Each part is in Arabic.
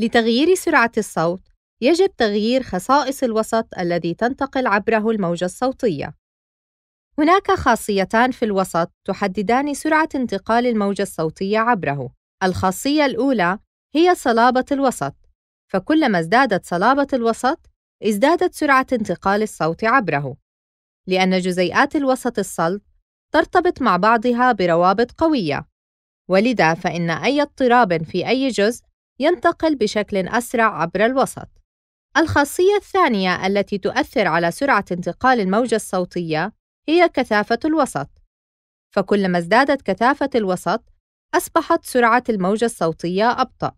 لتغيير سرعة الصوت، يجب تغيير خصائص الوسط الذي تنتقل عبره الموجة الصوتية. هناك خاصيتان في الوسط تحددان سرعة انتقال الموجة الصوتية عبره. الخاصية الأولى هي صلابة الوسط، فكلما ازدادت صلابة الوسط، ازدادت سرعة انتقال الصوت عبره، لأن جزيئات الوسط الصلب ترتبط مع بعضها بروابط قوية، ولذا فإن أي اضطراب في أي جزء ينتقل بشكل أسرع عبر الوسط. الخاصية الثانية التي تؤثر على سرعة انتقال الموجة الصوتية هي كثافة الوسط، فكلما ازدادت كثافة الوسط، أصبحت سرعة الموجة الصوتية أبطأ.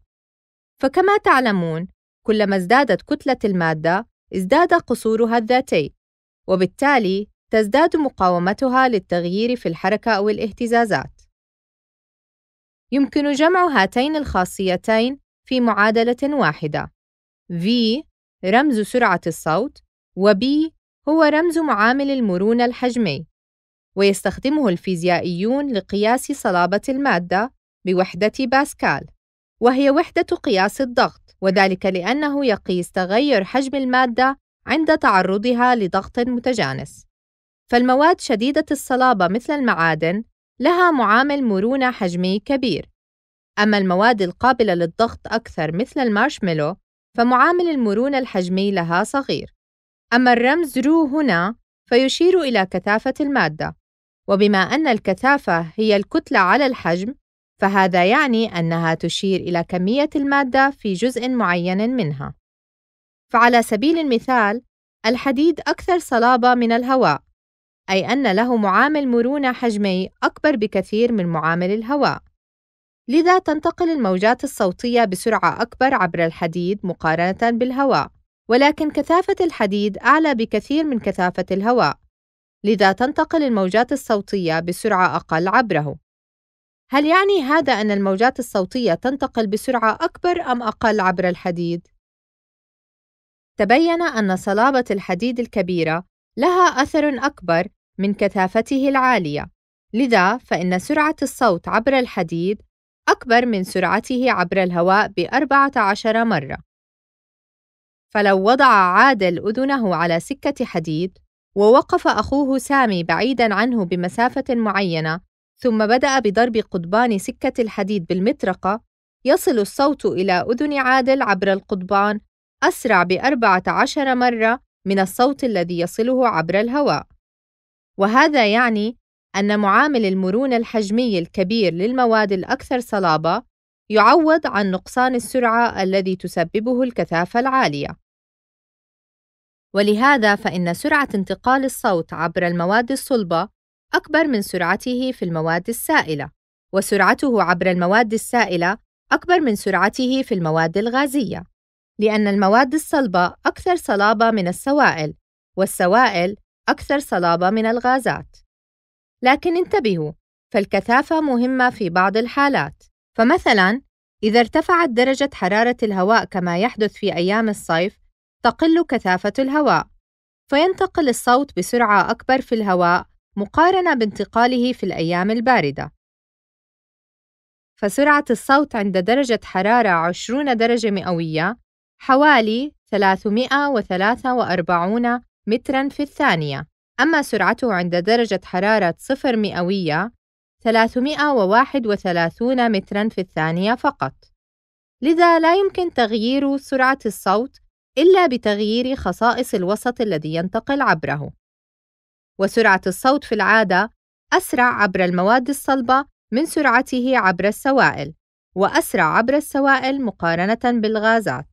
فكما تعلمون، كلما ازدادت كتلة المادة، ازداد قصورها الذاتي، وبالتالي تزداد مقاومتها للتغيير في الحركة أو الاهتزازات. يمكن جمع هاتين الخاصيتين في معادلة واحدة V رمز سرعة الصوت و B هو رمز معامل المرونة الحجمي ويستخدمه الفيزيائيون لقياس صلابة المادة بوحدة باسكال وهي وحدة قياس الضغط وذلك لأنه يقيس تغير حجم المادة عند تعرضها لضغط متجانس فالمواد شديدة الصلابة مثل المعادن لها معامل مرونة حجمي كبير أما المواد القابلة للضغط أكثر مثل المارشميلو فمعامل المرونة الحجمي لها صغير أما الرمز رو هنا فيشير إلى كثافة المادة وبما أن الكثافة هي الكتلة على الحجم فهذا يعني أنها تشير إلى كمية المادة في جزء معين منها فعلى سبيل المثال الحديد أكثر صلابة من الهواء أي أن له معامل مرونة حجمي أكبر بكثير من معامل الهواء لذا تنتقل الموجات الصوتية بسرعة أكبر عبر الحديد مقارنة بالهواء، ولكن كثافة الحديد أعلى بكثير من كثافة الهواء، لذا تنتقل الموجات الصوتية بسرعة أقل عبره. هل يعني هذا أن الموجات الصوتية تنتقل بسرعة أكبر أم أقل عبر الحديد؟ تبين أن صلابة الحديد الكبيرة لها أثر أكبر من كثافته العالية، لذا فإن سرعة الصوت عبر الحديد أكبر من سرعته عبر الهواء بأربعة عشر مرة فلو وضع عادل أذنه على سكة حديد ووقف أخوه سامي بعيدًا عنه بمسافة معينة ثم بدأ بضرب قضبان سكة الحديد بالمطرقة يصل الصوت إلى أذن عادل عبر القضبان أسرع بأربعة عشر مرة من الصوت الذي يصله عبر الهواء وهذا يعني أن معامل المرونة الحجمي الكبير للمواد الأكثر صلابة يعوض عن نقصان السرعة الذي تسببه الكثافة العالية. ولهذا فإن سرعة انتقال الصوت عبر المواد الصلبة أكبر من سرعته في المواد السائلة، وسرعته عبر المواد السائلة أكبر من سرعته في المواد الغازية، لأن المواد الصلبة أكثر صلابة من السوائل، والسوائل أكثر صلابة من الغازات. لكن انتبهوا فالكثافة مهمة في بعض الحالات فمثلاً إذا ارتفعت درجة حرارة الهواء كما يحدث في أيام الصيف تقل كثافة الهواء فينتقل الصوت بسرعة أكبر في الهواء مقارنة بانتقاله في الأيام الباردة فسرعة الصوت عند درجة حرارة 20 درجة مئوية حوالي 343 متراً في الثانية أما سرعته عند درجة حرارة صفر مئوية 331 مترا في الثانية فقط لذا لا يمكن تغيير سرعة الصوت إلا بتغيير خصائص الوسط الذي ينتقل عبره وسرعة الصوت في العادة أسرع عبر المواد الصلبة من سرعته عبر السوائل وأسرع عبر السوائل مقارنة بالغازات